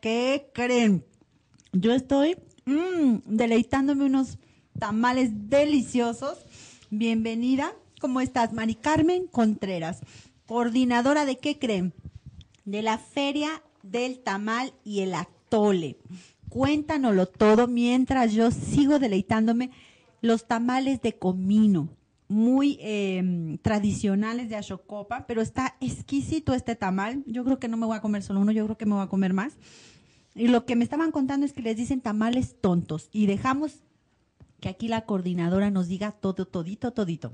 ¿qué creen? Yo estoy mm, deleitándome unos tamales deliciosos. Bienvenida. ¿Cómo estás? Mari Carmen Contreras, coordinadora de ¿qué creen? De la Feria del Tamal y el Atole. Cuéntanoslo todo mientras yo sigo deleitándome los tamales de comino muy em, tradicionales de Ashokopa, pero está exquisito este tamal. Yo creo que no me voy a comer solo uno, yo creo que me voy a comer más. Y lo que me estaban contando es que les dicen tamales tontos y dejamos que aquí la coordinadora nos diga todo, todito, todito.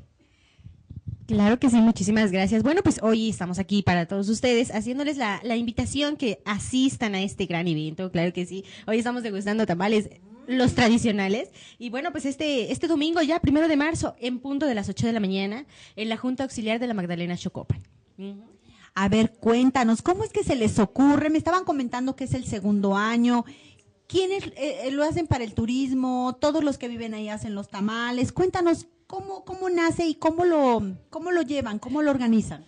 Claro que sí, muchísimas gracias. Bueno, pues hoy estamos aquí para todos ustedes haciéndoles la, la invitación que asistan a este gran evento, claro que sí. Hoy estamos degustando tamales los tradicionales. Y bueno, pues este, este domingo ya, primero de marzo, en punto de las 8 de la mañana, en la Junta Auxiliar de la Magdalena Chocopan. A ver, cuéntanos, ¿cómo es que se les ocurre? Me estaban comentando que es el segundo año. ¿Quiénes eh, eh, lo hacen para el turismo? ¿Todos los que viven ahí hacen los tamales? Cuéntanos cómo, cómo nace y cómo lo, cómo lo llevan, cómo lo organizan.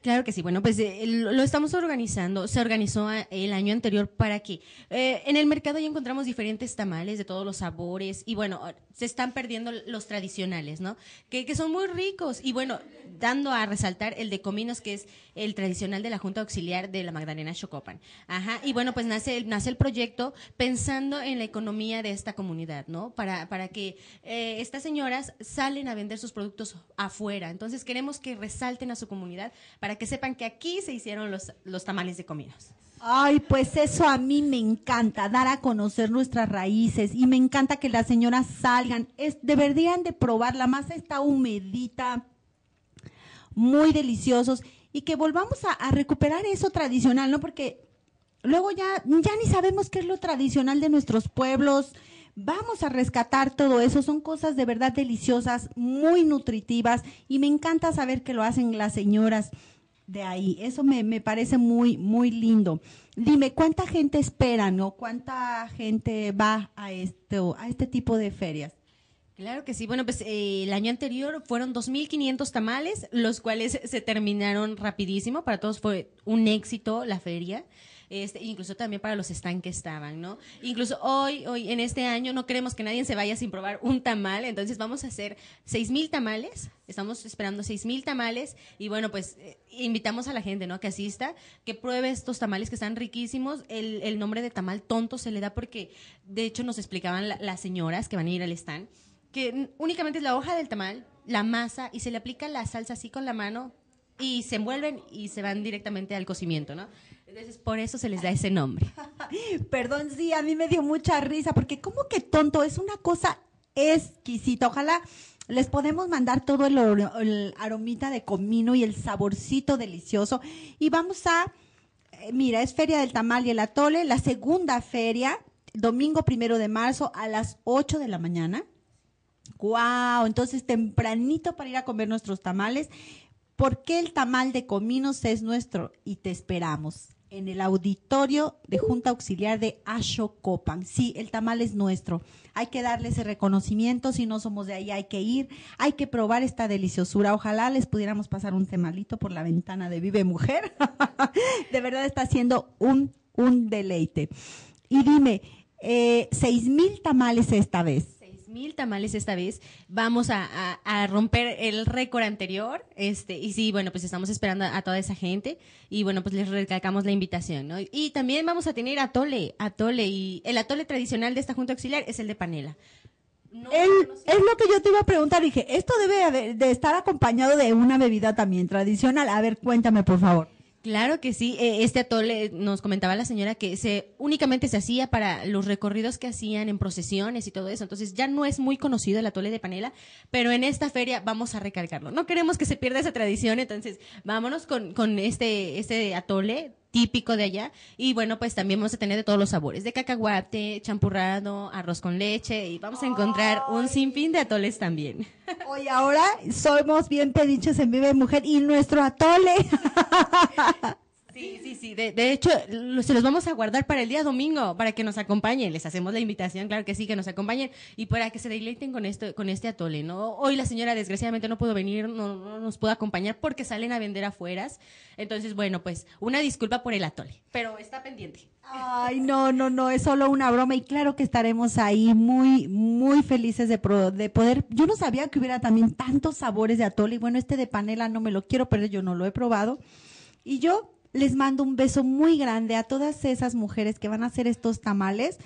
Claro que sí. Bueno, pues eh, lo estamos organizando. Se organizó eh, el año anterior para que eh, en el mercado ya encontramos diferentes tamales de todos los sabores y bueno, se están perdiendo los tradicionales, ¿no? Que, que son muy ricos y bueno, dando a resaltar el de cominos que es el tradicional de la Junta Auxiliar de la Magdalena Chocopan. Ajá. Y bueno, pues nace el, nace el proyecto pensando en la economía de esta comunidad, ¿no? Para, para que estas señoras salen a vender sus productos afuera. Entonces queremos que resalten a su comunidad para que sepan que aquí se hicieron los, los tamales de cominos. Ay, pues eso a mí me encanta, dar a conocer nuestras raíces y me encanta que las señoras salgan. Es, deberían de probar, la masa está humedita, muy deliciosos y que volvamos a, recuperar eso tradicional, ¿no? Porque luego ya, ya ni sabemos qué es lo tradicional de nuestros pueblos. Vamos a rescatar todo eso, son cosas de verdad deliciosas, muy nutritivas y me encanta saber que lo hacen las señoras de ahí. Eso me, me, parece muy, muy lindo. Dime, ¿cuánta gente espera, no? ¿Cuánta gente va a esto, a este tipo de ferias? Claro que sí. Bueno, pues eh, el año anterior fueron 2.500 tamales, los cuales se terminaron rapidísimo. Para todos fue un éxito la feria. Este, incluso también para los estanques que estaban, ¿no? Incluso hoy, hoy en este año no queremos que nadie se vaya sin probar un tamal, entonces vamos a hacer 6000 tamales, estamos esperando 6000 tamales y bueno, pues eh, invitamos a la gente, ¿no? Que asista, que pruebe estos tamales que están riquísimos, el, nombre de tamal tonto se le da porque de hecho nos explicaban las señoras que van a ir al stand que únicamente es la hoja del tamal, la masa, y se le aplica la salsa así con la mano y se envuelven y se van directamente al cocimiento, ¿no? Entonces, por eso se les da ese nombre. Perdón, sí, a mí me dio mucha risa, porque como que tonto, es una cosa exquisita. Ojalá les podemos mandar todo el, el, aromita de comino y el saborcito delicioso. Y vamos a, eh, mira, es Feria del Tamal y el Atole, la segunda feria, domingo primero de marzo a las 8 de la mañana. Wow, entonces tempranito para ir a comer nuestros tamales. ¿Por qué el tamal de cominos es nuestro? Y te esperamos en el auditorio de Junta Auxiliar de Ashokopan. Sí, el tamal es nuestro. Hay que darle ese reconocimiento. Si no somos de ahí, hay que ir. Hay que probar esta deliciosura. Ojalá les pudiéramos pasar un temalito por la ventana de Vive Mujer. de verdad está siendo un, un deleite. Y dime, eh, seis mil tamales esta vez mil tamales esta vez. Vamos a, romper el récord anterior. Este, y sí, bueno, pues estamos esperando a, toda esa gente. Y bueno, pues les recalcamos la invitación, ¿no? Y también vamos a tener atole, atole. Y el atole tradicional de esta junta auxiliar es el de panela. Es lo que yo te iba a preguntar. Dije, esto debe de estar acompañado de una bebida también tradicional. A ver, cuéntame, por favor. Claro que sí. E, este atole eh, nos comentaba la señora que se únicamente se hacía para los recorridos que hacían en procesiones y todo eso. Entonces ya no es muy conocido el atole de panela, pero en esta feria vamos a recalcarlo. No queremos que se pierda esa tradición, entonces vámonos con, con este, este atole típico de allá. Y bueno, pues también vamos a tener de todos los sabores, de cacahuate, champurrado, arroz con leche y vamos a encontrar un sinfín de atoles también. Hoy ahora somos bien pedichos en Vive Mujer y nuestro atole. Sí, sí, sí. De, hecho, se los vamos a guardar para el día domingo, para que nos acompañen. Les hacemos la invitación, claro que sí, que nos acompañen y para que se deleiten con, esto, con este atole, ¿no? Hoy la señora desgraciadamente no pudo venir, no, nos pudo acompañar porque salen a vender afueras. Entonces, bueno, pues una disculpa por el atole, pero está pendiente. Ay, no, no, no, es solo una broma y claro que estaremos ahí muy, muy felices de, de poder. Yo no sabía que hubiera también tantos sabores de atole y bueno, este de panela no me lo quiero perder, yo no lo he probado. Y yo les mando un beso muy grande a todas esas mujeres que van a hacer estos tamales.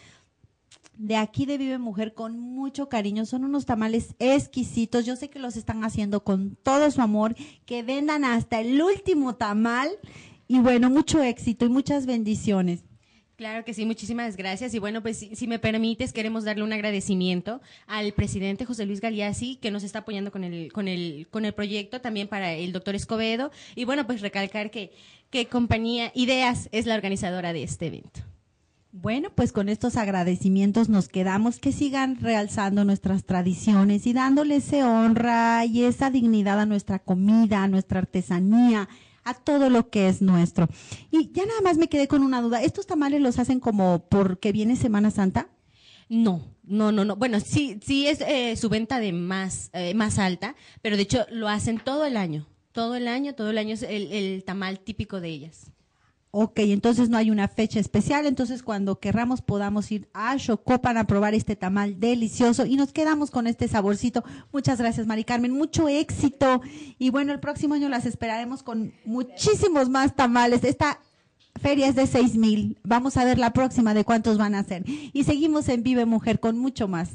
De aquí de Vive Mujer con mucho cariño. Son unos tamales exquisitos. Yo sé que los están haciendo con todo su amor. Que vendan hasta el último tamal. Y bueno, mucho éxito y muchas bendiciones. Claro que sí, muchísimas gracias. Y bueno, pues si, me permites, queremos darle un agradecimiento al presidente José Luis Galeazzi, que nos está apoyando con el, con el, con el proyecto, también para el doctor Escobedo. Y bueno, pues recalcar que, que compañía Ideas es la organizadora de este evento. Bueno, pues con estos agradecimientos nos quedamos, que sigan realzando nuestras tradiciones y dándole ese honra y esa dignidad a nuestra comida, a nuestra artesanía, a todo lo que es nuestro. Y ya nada más me quedé con una duda. ¿Estos tamales los hacen como porque viene Semana Santa? No, no, no, no. Bueno, sí, sí es eh, su venta de más, eh, más alta, pero de hecho lo hacen todo el año. Todo el año, todo el año es el, el tamal típico de ellas. Ok, entonces no hay una fecha especial, entonces cuando querramos podamos ir a Shocopan a probar este tamal delicioso y nos quedamos con este saborcito. Muchas gracias, Mari Carmen, mucho éxito. Y bueno, el próximo año las esperaremos con muchísimos más tamales. Esta feria es de seis mil. Vamos a ver la próxima de cuántos van a ser. Y seguimos en Vive Mujer con mucho más.